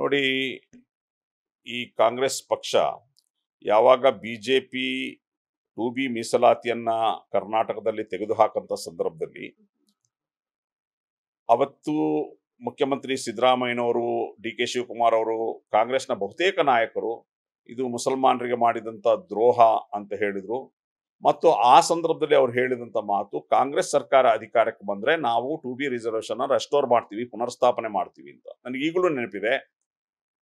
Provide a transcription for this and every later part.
ನೋಡಿ ಈ ಕಾಂಗ್ರೆಸ್ ಪಕ್ಷ ಯಾವಾಗ B J P two B ಮೀಸಲಾತಿಯನ್ನ ಕರ್ನಾಟಕದಲ್ಲಿ ತೆಗೆದುಹಾಕಂತ ಸಂದರ್ಭದಲ್ಲಿ ಅವತ್ತು ಮುಖ್ಯಮಂತ್ರಿ ಸಿದ್ದರಾಮಯ್ಯನವರು ಡಿ ಕೆ ಶಿವಕುಮಾರ್ ಅವರು ಕಾಂಗ್ರೆಸ್ನ ಬಹುತೇಕ ನಾಯಕರು ಇದು ಮುಸಲ್ಮಾನರಿಗೆ ಮಾಡಿದಂಥ ದ್ರೋಹ ಅಂತ ಹೇಳಿದರು ಮತ್ತು ಆ ಸಂದರ್ಭದಲ್ಲಿ ಅವರು ಹೇಳಿದಂಥ ಮಾತು ಕಾಂಗ್ರೆಸ್ ಸರ್ಕಾರ ಅಧಿಕಾರಕ್ಕೆ ಬಂದರೆ ನಾವು ಟು ಬಿ ರಿಸರ್ವೇಷನ್ನ ರೆಸ್ಟೋರ್ ಮಾಡ್ತೀವಿ ಪುನರ್ಸ್ಥಾಪನೆ ಮಾಡ್ತೀವಿ ಅಂತ ನನಗೆ ಈಗಲೂ ನೆನಪಿದೆ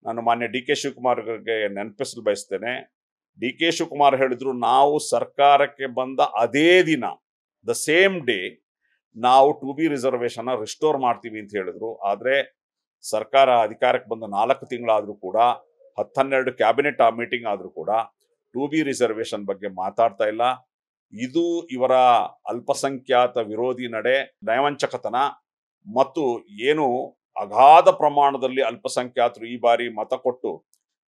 ನಾನು ಮಾನ್ಯ ಡಿ ಕೆ ಶಿವಕುಮಾರ್ಗೆ ನೆನಪಿಸಲು ಬಯಸ್ತೇನೆ ಡಿ ಕೆ ಶಿವಕುಮಾರ್ ಹೇಳಿದ್ರು ನಾವು ಸರ್ಕಾರಕ್ಕೆ ಬಂದ ಅದೇ ದಿನ ದ ಸೇಮ್ ಡೇ ನಾವು ಟು ಬಿ ರಿಸರ್ವೇಷನ್ನ ರಿಸ್ಟೋರ್ ಮಾಡ್ತೀವಿ ಅಂತ ಹೇಳಿದ್ರು ಆದರೆ ಸರ್ಕಾರ ಅಧಿಕಾರಕ್ಕೆ ಬಂದ ನಾಲ್ಕು ತಿಂಗಳಾದರೂ ಕೂಡ ಹತ್ತನ್ನೆರಡು ಕ್ಯಾಬಿನೆಟ್ ಆ ಮೀಟಿಂಗ್ ಆದರೂ ಕೂಡ ಟು ಬಿ ರಿಸರ್ವೇಶನ್ ಬಗ್ಗೆ ಮಾತಾಡ್ತಾ ಇಲ್ಲ ಇದು ಇವರ ಅಲ್ಪಸಂಖ್ಯಾತ ವಿರೋಧಿ ನಡೆ ನಯವಂಚಕತನ ಮತ್ತು ಏನು ಅಗಾಧ ಪ್ರಮಾಣದಲ್ಲಿ ಅಲ್ಪಸಂಖ್ಯಾತರು ಈ ಬಾರಿ ಮತ ಕೊಟ್ಟು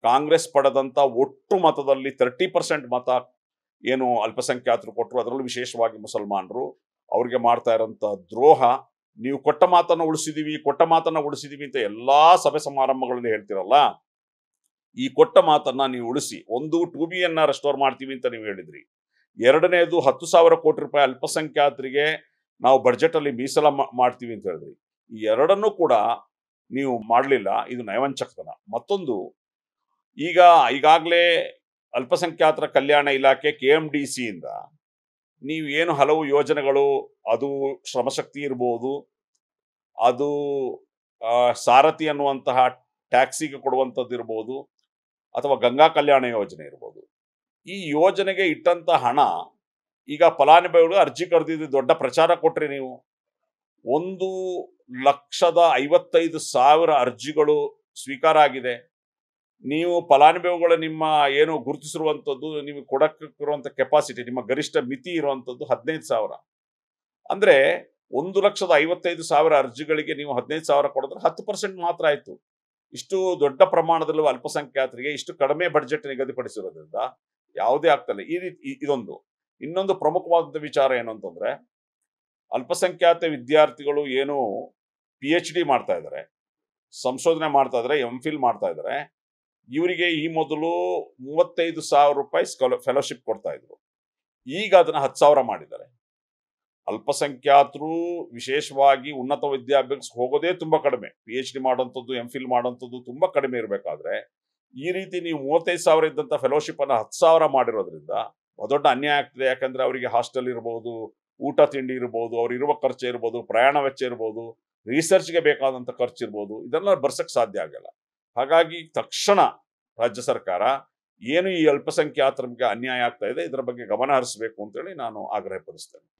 ಕಾಂಗ್ರೆಸ್ ಪಡೆದಂತ ಒಟ್ಟು ಮತದಲ್ಲಿ ತರ್ಟಿ ಪರ್ಸೆಂಟ್ ಮತ ಏನು ಅಲ್ಪಸಂಖ್ಯಾತರು ಕೊಟ್ಟರು ಅದರಲ್ಲೂ ವಿಶೇಷವಾಗಿ ಮುಸಲ್ಮಾನರು ಅವ್ರಿಗೆ ಮಾಡ್ತಾ ಇರೋಂಥ ದ್ರೋಹ ನೀವು ಕೊಟ್ಟ ಮಾತನ್ನು ಉಳಿಸಿದೀವಿ ಕೊಟ್ಟ ಮಾತನ್ನ ಉಳಿಸಿದೀವಿ ಅಂತ ಎಲ್ಲಾ ಸಭೆ ಸಮಾರಂಭಗಳಲ್ಲಿ ಹೇಳ್ತಿರಲ್ಲ ಈ ಕೊಟ್ಟ ಮಾತನ್ನ ನೀವು ಉಳಿಸಿ ಒಂದು ಟು ಬಿಯನ್ನ ರೆಸ್ಟೋರ್ ಮಾಡ್ತೀವಿ ಅಂತ ನೀವು ಹೇಳಿದ್ರಿ ಎರಡನೇದು ಹತ್ತು ಸಾವಿರ ಕೋಟಿ ರೂಪಾಯಿ ಅಲ್ಪಸಂಖ್ಯಾತರಿಗೆ ನಾವು ಬಜೆಟ್ ಅಲ್ಲಿ ಮೀಸಲ ಮಾಡ್ತೀವಿ ಅಂತ ಹೇಳಿದ್ರಿ ಎರಡನ್ನೂ ಕೂಡ ನೀವು ಮಾಡಲಿಲ್ಲ ಇದು ನಯವಂಚಕತನ ಮತ್ತೊಂದು ಈಗ ಈಗಾಗಲೇ ಅಲ್ಪಸಂಖ್ಯಾತರ ಕಲ್ಯಾಣ ಇಲಾಖೆ ಕೆ ಎಮ್ ಡಿ ಸಿಯಿಂದ ನೀವು ಏನು ಹಲವು ಯೋಜನೆಗಳು ಅದು ಶ್ರಮಶಕ್ತಿ ಇರ್ಬೋದು ಅದು ಸಾರಥಿ ಅನ್ನುವಂತಹ ಟ್ಯಾಕ್ಸಿಗೆ ಕೊಡುವಂಥದ್ದು ಇರ್ಬೋದು ಅಥವಾ ಗಂಗಾ ಕಲ್ಯಾಣ ಯೋಜನೆ ಇರ್ಬೋದು ಈ ಯೋಜನೆಗೆ ಇಟ್ಟಂಥ ಹಣ ಈಗ ಫಲಾನುಭವಿಗಳು ಅರ್ಜಿ ಕರೆದಿದ್ದು ದೊಡ್ಡ ಪ್ರಚಾರ ಕೊಟ್ಟರೆ ನೀವು ಒಂದು ಲಕ್ಷದ ಐವತ್ತೈದು ಸಾವಿರ ಅರ್ಜಿಗಳು ಸ್ವೀಕಾರ ಆಗಿದೆ ನೀವು ಫಲಾನುಭವಿಗಳು ನಿಮ್ಮ ಏನು ಗುರುತಿಸಿರುವಂಥದ್ದು ನಿಮಗೆ ಕೊಡಕ್ಕಿರುವಂಥ ಕೆಪಾಸಿಟಿ ನಿಮ್ಮ ಗರಿಷ್ಠ ಮಿತಿ ಇರುವಂಥದ್ದು ಹದಿನೈದು ಸಾವಿರ ಅಂದರೆ ಒಂದು ಲಕ್ಷದ ಐವತ್ತೈದು ಸಾವಿರ ಅರ್ಜಿಗಳಿಗೆ ನೀವು ಹದಿನೈದು ಸಾವಿರ ಕೊಡಿದ್ರೆ ಹತ್ತು ಪರ್ಸೆಂಟ್ ಮಾತ್ರ ಆಯಿತು ಇಷ್ಟು ದೊಡ್ಡ ಪ್ರಮಾಣದಲ್ಲೂ ಅಲ್ಪಸಂಖ್ಯಾತರಿಗೆ ಇಷ್ಟು ಕಡಿಮೆ ಬಡ್ಜೆಟ್ ನಿಗದಿಪಡಿಸಿರೋದ್ರಿಂದ ಯಾವುದೇ ಆಗ್ತಲ್ಲ ಈ ರೀತಿ ಇದೊಂದು ಇನ್ನೊಂದು ಪ್ರಮುಖವಾದಂಥ ವಿಚಾರ ಏನು ಅಂತಂದರೆ ಅಲ್ಪಸಂಖ್ಯಾತ ವಿದ್ಯಾರ್ಥಿಗಳು ಏನು ಪಿ ಎಚ್ ಡಿ ಮಾಡ್ತಾ ಇದ್ದಾರೆ ಸಂಶೋಧನೆ ಮಾಡ್ತಾ ಇದ್ದಾರೆ ಎಂ ಫಿಲ್ ಮಾಡ್ತಾ ಇದ್ದಾರೆ ಇವರಿಗೆ ಈ ಮೊದಲು ಮೂವತ್ತೈದು ಸಾವಿರ ರೂಪಾಯಿ ಸ್ಕಾಲ ಫೆಲೋಶಿಪ್ ಕೊಡ್ತಾ ಇದ್ರು ಈಗ ಅದನ್ನ ಹತ್ತು ಸಾವಿರ ಮಾಡಿದ್ದಾರೆ ಅಲ್ಪಸಂಖ್ಯಾತರು ವಿಶೇಷವಾಗಿ ಉನ್ನತ ವಿದ್ಯಾಭ್ಯಾಸ ಹೋಗೋದೇ ತುಂಬ ಕಡಿಮೆ ಪಿ ಎಚ್ ಡಿ ಮಾಡೋಂಥದ್ದು ಎಂ ಫಿಲ್ ಮಾಡೋಂಥದ್ದು ತುಂಬ ಕಡಿಮೆ ಇರಬೇಕಾದ್ರೆ ಈ ರೀತಿ ನೀವು ಮೂವತ್ತೈದು ಸಾವಿರ ಇದ್ದಂಥ ಫೆಲೋಶಿಪ್ ಅನ್ನು ಹತ್ತು ಸಾವಿರ ಮಾಡಿರೋದ್ರಿಂದ ದೊಡ್ಡ ಅನ್ಯಾಯ ಆಗ್ತದೆ ಯಾಕಂದ್ರೆ ಅವರಿಗೆ ಹಾಸ್ಟೆಲ್ ಇರ್ಬೋದು ಊಟ ತಿಂಡಿ ಇರ್ಬೋದು ಅವ್ರು ಇರುವ ಖರ್ಚು ಇರ್ಬೋದು ಪ್ರಯಾಣ ವೆಚ್ಚ ಇರ್ಬೋದು ರಿಸರ್ಚ್ಗೆ ಬೇಕಾದಂಥ ಖರ್ಚು ಇರ್ಬೋದು ಇದೆಲ್ಲ ಬರ್ಸಕ್ಕೆ ಸಾಧ್ಯ ಆಗಲ್ಲ ಹಾಗಾಗಿ ತಕ್ಷಣ ರಾಜ್ಯ ಸರ್ಕಾರ ಏನು ಈ ಅಲ್ಪಸಂಖ್ಯಾತರಿಗೆ ಅನ್ಯಾಯ ಆಗ್ತಾ ಇದೆ ಇದರ ಬಗ್ಗೆ ಗಮನ ಹರಿಸಬೇಕು ಅಂತೇಳಿ ನಾನು ಆಗ್ರಹಪಡಿಸ್ತೇನೆ